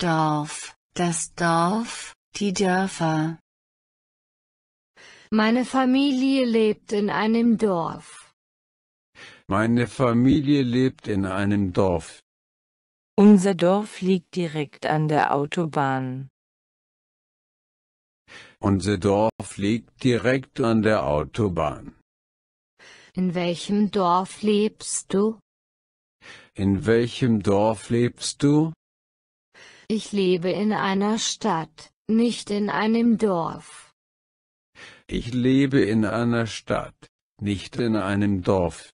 Dorf, das Dorf, die Dörfer. Meine Familie lebt in einem Dorf. Meine Familie lebt in einem Dorf. Unser Dorf liegt direkt an der Autobahn. Unser Dorf liegt direkt an der Autobahn. In welchem Dorf lebst du? In welchem Dorf lebst du? Ich lebe in einer Stadt, nicht in einem Dorf. Ich lebe in einer Stadt, nicht in einem Dorf.